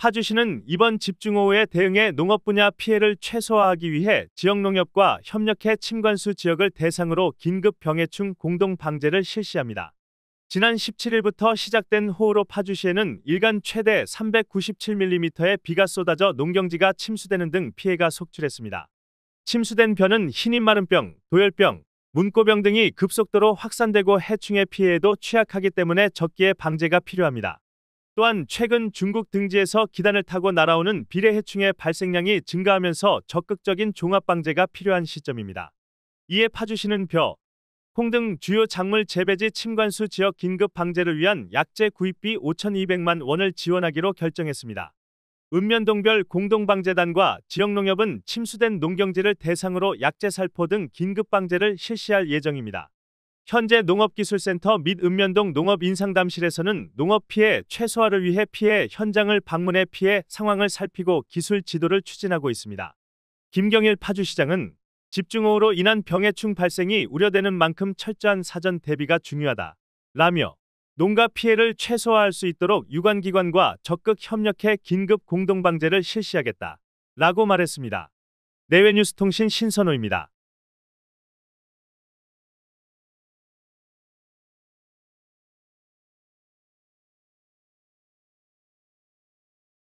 파주시는 이번 집중호우에 대응해 농업 분야 피해를 최소화하기 위해 지역농협과 협력해 침관수 지역을 대상으로 긴급 병해충 공동 방제를 실시합니다. 지난 17일부터 시작된 호우로 파주시에는 일간 최대 397mm의 비가 쏟아져 농경지가 침수되는 등 피해가 속출했습니다. 침수된 변은 흰잎 마름병, 도열병, 문고병 등이 급속도로 확산되고 해충의 피해에도 취약하기 때문에 적기에 방제가 필요합니다. 또한 최근 중국 등지에서 기단을 타고 날아오는 비례해충의 발생량이 증가하면서 적극적인 종합방제가 필요한 시점입니다. 이에 파주시는 벼, 콩등 주요 작물 재배지 침관수 지역 긴급 방제를 위한 약재 구입비 5,200만 원을 지원하기로 결정했습니다. 읍면동별 공동방재단과 지역농협은 침수된 농경지를 대상으로 약재 살포 등 긴급 방제를 실시할 예정입니다. 현재 농업기술센터 및 읍면동 농업인상담실에서는 농업 피해 최소화를 위해 피해 현장을 방문해 피해 상황을 살피고 기술 지도를 추진하고 있습니다. 김경일 파주시장은 집중호우로 인한 병해충 발생이 우려되는 만큼 철저한 사전 대비가 중요하다. 라며 농가 피해를 최소화할 수 있도록 유관기관과 적극 협력해 긴급 공동방제를 실시하겠다. 라고 말했습니다. 내외뉴스통신 신선호입니다.